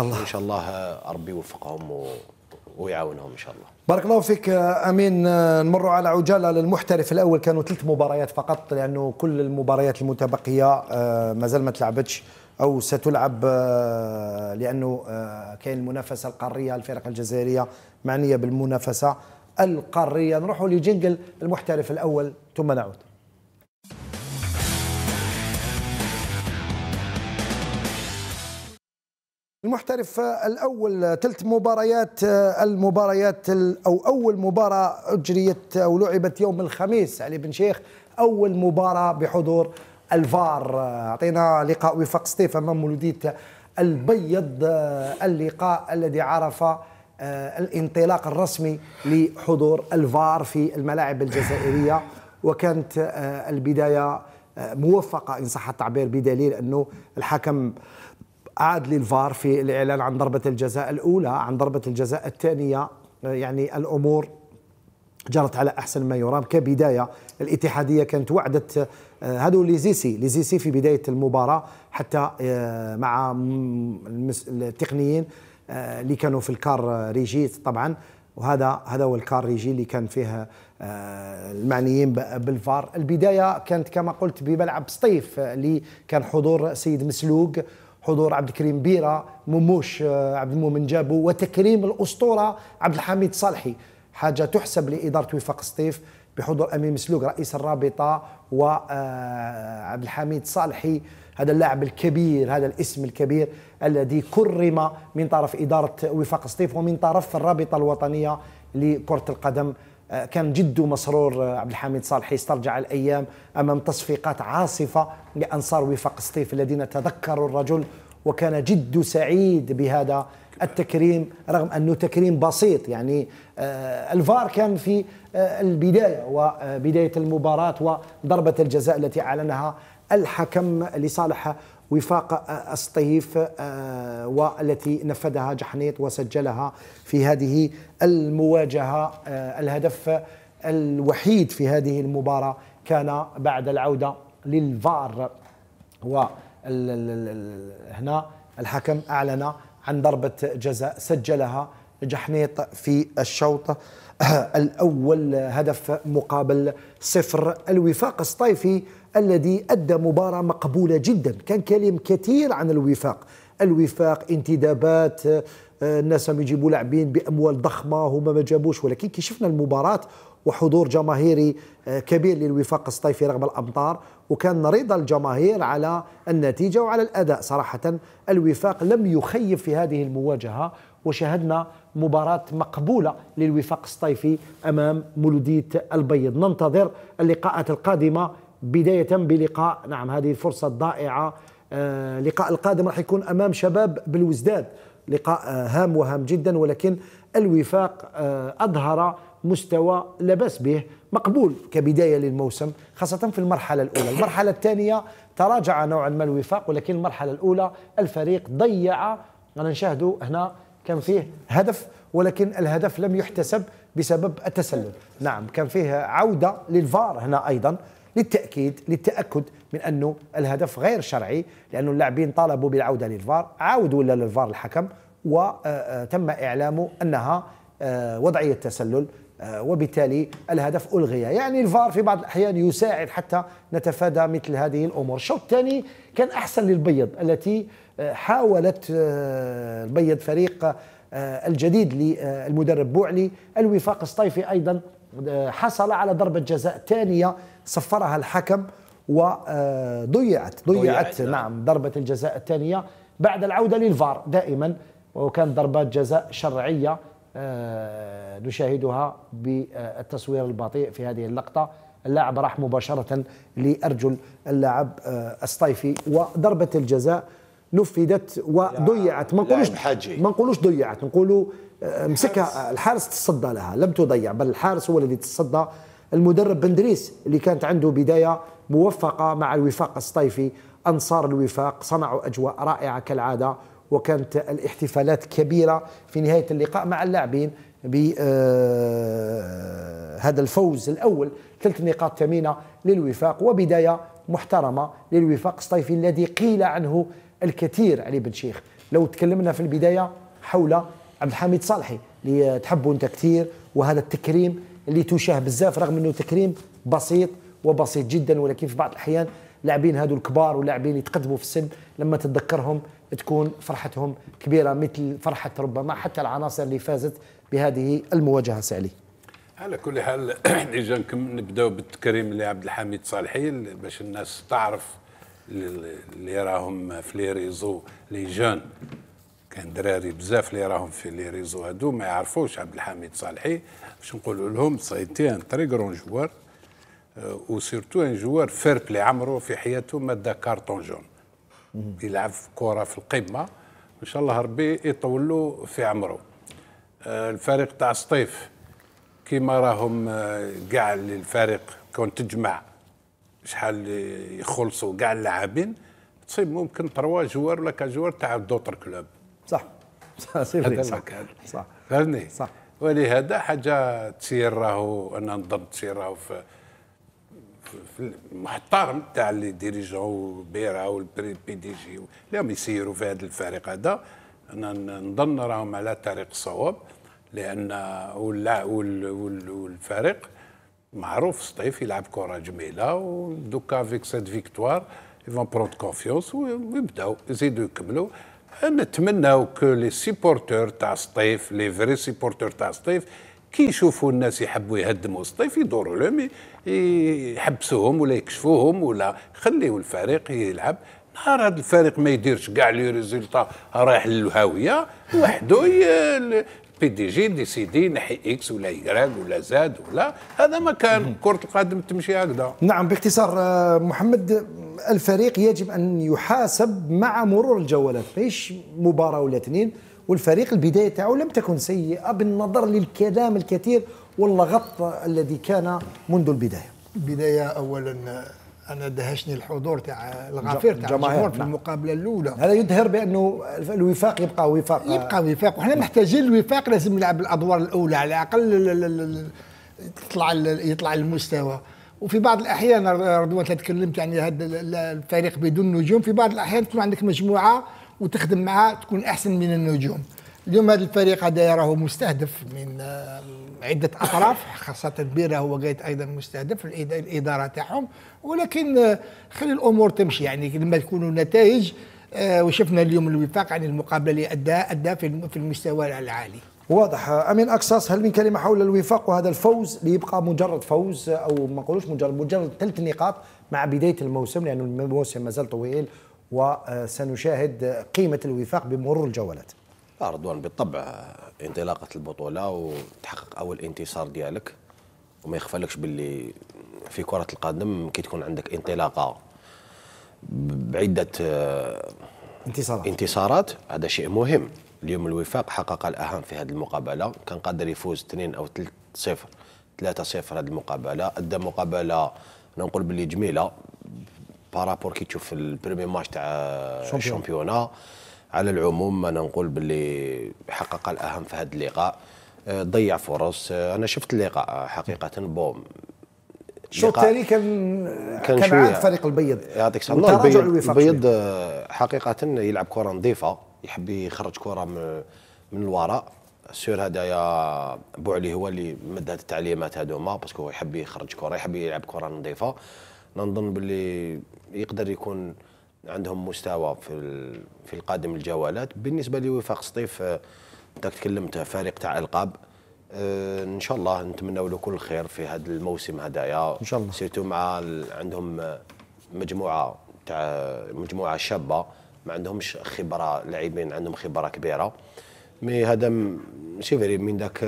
شاء الله ان شاء الله ربي يوفقهم و... ويعاونهم ان شاء الله بارك الله فيك امين نمر على عجاله للمحترف الاول كانوا ثلاث مباريات فقط لانه كل المباريات المتبقيه آه، مازال ما تلعبتش او ستلعب آه، لانه آه، كاين المنافسه القاريه الفرق الجزائريه معنيه بالمنافسه القاريه نروحوا لجنجل المحترف الاول ثم نعود المحترف الاول ثلث مباريات المباريات او اول مباراه اجريت او لعبت يوم الخميس علي بن شيخ اول مباراه بحضور الفار اعطينا لقاء وفاق سطيف امام مولوديه البيض اللقاء الذي عرف آه، الانطلاق الرسمي لحضور الفار في الملاعب الجزائريه وكانت آه، البدايه آه، موفقه ان صح التعبير بدليل انه الحكم عاد للفار في الإعلان عن ضربة الجزاء الأولى عن ضربة الجزاء الثانية يعني الأمور جرت على احسن ما يرام كبدايه الاتحاديه كانت وعدت هذو آه، ليزيسي ليزيسي في بدايه المباراه حتى آه، مع التقنيين آه، اللي كانوا في الكار ريجيت طبعا وهذا هذا هو الكار ريجي اللي كان فيه المعنيين بالفار البدايه كانت كما قلت بملعب سطيف اللي كان حضور سيد مسلوق حضور عبد الكريم بيرة مموش آه، عبد المؤمن جابو وتكريم الأسطورة عبد الحميد صالحي حاجة تحسب لإدارة وفاق سطيف بحضور أمين مسلوق رئيس الرابطة وعبد آه، الحميد صالحي هذا اللاعب الكبير هذا الاسم الكبير الذي كرم من طرف إدارة وفاق سطيف ومن طرف الرابطة الوطنية لكرة القدم آه، كان جده مسرور آه، عبد الحميد صالحي استرجع الايام امام تصفيقات عاصفه لانصار وفاق سطيف الذين تذكروا الرجل وكان جد سعيد بهذا التكريم رغم انه تكريم بسيط يعني آه، الفار كان في البدايه وبدايه المباراه وضربه الجزاء التي اعلنها الحكم لصالح وفاق الصيف آه، والتي نفذها جحنيط وسجلها في هذه المواجهة آه، الهدف الوحيد في هذه المباراة كان بعد العودة للفار و هنا الحكم أعلن عن ضربة جزاء سجلها جحنيط في الشوط الأول هدف مقابل صفر الوفاق الصيفي الذي أدى مباراة مقبولة جدا كان كلام كثير عن الوفاق الوفاق انتدابات آه، الناس هم يجيبوا لاعبين باموال ضخمه هما ما جابوش ولكن كي شفنا المباراه وحضور جماهيري آه، كبير للوفاق الصيفي رغم الامطار وكان رضا الجماهير على النتيجه وعلى الاداء صراحه الوفاق لم يخيب في هذه المواجهه وشاهدنا مباراة مقبولة للوفاق الصيفي أمام مولودية البيض ننتظر اللقاءات القادمة بداية بلقاء نعم هذه الفرصة الضائعة آه، لقاء القادم راح يكون أمام شباب بالوزداد لقاء آه، هام وهام جدا ولكن الوفاق آه، أظهر مستوى لا باس به مقبول كبدايه للموسم خاصه في المرحله الاولى، المرحله الثانيه تراجع نوعا ما الوفاق ولكن المرحله الاولى الفريق ضيع انا نشاهده هنا كان فيه هدف ولكن الهدف لم يحتسب بسبب التسلل، نعم كان فيه عوده للفار هنا ايضا للتأكيد للتأكد من أنه الهدف غير شرعي لأنه اللاعبين طالبوا بالعودة للفار عاودوا للفار الحكم وتم آه، آه، إعلامه أنها آه، وضعية تسلل وبالتالي الهدف ألغي يعني الفار في بعض الأحيان يساعد حتى نتفادى مثل هذه الأمور الشوط الثاني كان أحسن للبيض التي حاولت البيض فريق الجديد للمدرب بوعلي الوفاق الصيفي أيضا حصل على ضربة جزاء ثانية صفرها الحكم وضيعت آه، ضيعت, نعم. نعم ضربة الجزاء الثانية بعد العودة للفار دائما وكان ضربات جزاء شرعية آه، نشاهدها بالتصوير البطيء في هذه اللقطة اللاعب راح مباشرة لأرجل اللاعب آه، الصيفي وضربة الجزاء نفذت وضيعت ما نقولوش ما نقولوش ضيعت نقولوا مسكها الحارس تصدى لها لم تضيع بل الحارس هو الذي تصدى المدرب بندريس اللي كانت عنده بداية موفقة مع الوفاق الصيفي أنصار الوفاق صنعوا أجواء رائعة كالعادة وكانت الاحتفالات كبيرة في نهاية اللقاء مع اللاعبين بهذا آه، الفوز الأول ثلاث نقاط ثمينة للوفاق وبداية محترمة للوفاق الصيفي الذي قيل عنه الكثير علي بن شيخ لو تكلمنا في البداية حول عبد الحميد صالحي اللي تحبه انت كثير وهذا التكريم اللي تشاه بزاف رغم انه تكريم بسيط وبسيط جدا ولكن في بعض الاحيان لاعبين هذو الكبار ولاعبين يتقدموا في السن لما تتذكرهم تكون فرحتهم كبيره مثل فرحه ربما حتى العناصر اللي فازت بهذه المواجهه سالي على كل حال ديجا نبداو بالتكريم لعبد الحميد صالحي باش الناس تعرف اللي راهم في لي ريزو لي جون كان دراري بزاف اللي راهم في لي ريزو هادو ما يعرفوش عبد الحميد صالحي باش نقولوا لهم سايتي ان تري كرون جوار آه، و سورتو ان جوار فير بلي عمرو في حياته ما دا كارتون جون يلعب كره في القمه ان شاء الله ربي يطول له في عمرو آه، الفريق تاع سطيف كيما راهم كاع آه، الفريق كون تجمع شحال يخلصوا كاع اللاعبين تصيب ممكن تروا جوار ولا كجوار تاع دوتر كلوب صح صافي صح صح فهمني صح ولهذا حاجه تسير راهو انا نظن تسير راهو في في المحترم تاع اللي ديريجون بيرا والبي دي جي اللي راهم يسيروا في هذا الفريق هذا انا نظن راهم على طريق الصواب لان والفريق معروف سطيف يلعب كره جميله ودوكا فيك سيت فيكتوار يفون بروند كونفيونس ويبداو يزيدوا يكملوا نتمنى كو لي سيبورتور تاع سطيف لي فري سيبورتور تاع سطيف كي يشوفوا الناس يحبوا يهدموا سطيف يدوروا لهم يحبسوهم ولا يكشفوهم ولا خليوا الفريق يلعب نهار هذا الفريق ما يديرش كاع لي ريزولتا رايح للهاويه وحده بي دي جي ديسيدي نحي اكس ولا يراك ولا زاد ولا هذا ما كان كره القدم تمشي هكذا نعم باختصار آه، محمد الفريق يجب ان يحاسب مع مرور الجولات ماهيش مباراه ولا اثنين والفريق البدايه تاعو لم تكن سيئه بالنظر للكلام الكثير واللغط الذي كان منذ البدايه بدايه اولا آه، انا دهشني الحضور تاع الغفير تاع الجمهور في نعم. المقابله الاولى هذا يظهر بانه الوفاق يبقى وفاق يبقى وفاق وحنا محتاجين الوفاق لازم نلعب الادوار الاولى على الاقل يطلع يطلع المستوى وفي بعض الاحيان رضوان تكلمت يعني هذا الفريق بدون نجوم في بعض الاحيان تكون عندك مجموعه وتخدم معها تكون احسن من النجوم اليوم هذا الفريق هذا راهو مستهدف من آه، عدة أطراف خاصة بيرا هو قايد أيضا مستهدف الإدارة تاعهم ولكن آه، خلي الأمور تمشي يعني لما تكونوا نتائج آه، وشفنا اليوم الوفاق عن المقابلة اللي أدى أدى في المستوى العالي واضح امين اقصاص هل من كلمه حول الوفاق وهذا الفوز ليبقى مجرد فوز او ما نقولوش مجرد مجرد ثلاث نقاط مع بدايه الموسم لانه الموسم ما زال طويل وسنشاهد قيمه الوفاق بمرور الجولات رضوان بالطبع آه، انطلاقه البطوله وتحقق اول انتصار ديالك وما يخفالكش باللي في كره القدم كي تكون عندك انطلاقه بعده آه، انتصارات انتصارات هذا شيء مهم اليوم الوفاق حقق الاهم في هذه المقابله كان قادر يفوز 2 او 3 0 3 0 هذه المقابله ادى مقابله انا نقول باللي جميله بارابور كي تشوف البريمي ماتش تاع الشامبيونا على العموم انا نقول باللي حقق الاهم في هذا اللقاء آه، ضيع فرص آه، انا شفت اللقاء حقيقه بوم الشوط الثاني كان كان, كان الفريق فريق البيض يعطيك الله البيض, البيض حقيقه يلعب كره نظيفه يحب يخرج كره من الوراء السور هذايا بوعلي هو اللي مد التعليمات هذوما باسكو يحب يخرج كره يحب يلعب كره نظيفه نظن باللي يقدر يكون عندهم مستوى في في القادم الجولات بالنسبه لوفاق سطيف آه، انت تكلمت فريق تاع القاب آه، ان شاء الله نتمنوا له كل خير في هذا الموسم هدايا ان شاء الله سيرتو مع عندهم آه، مجموعه تاع مجموعه شابه ما عندهمش خبره لاعبين عندهم خبره كبيره مي هذا ماشي فري من داك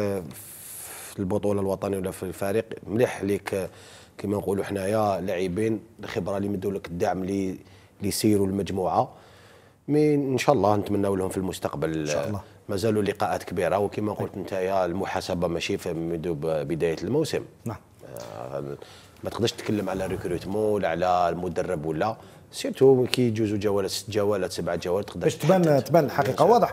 في البطوله الوطنيه ولا في الفريق مليح ليك كما نقولوا حنايا لاعبين الخبره اللي يمدوا لك الدعم اللي اللي يسيروا المجموعه مي ان شاء الله نتمنوا لهم في المستقبل ان شاء الله مازالوا لقاءات كبيره وكما قلت انت المحاسبه ماشي في منذ بدايه الموسم نعم آه، ما تقدرش تتكلم على ريكروتمون ولا على المدرب ولا سيرتو كي يجوزوا جوالات ست جوالات سبعه جوالات تقدر باش تبان تبان الحقيقه واضح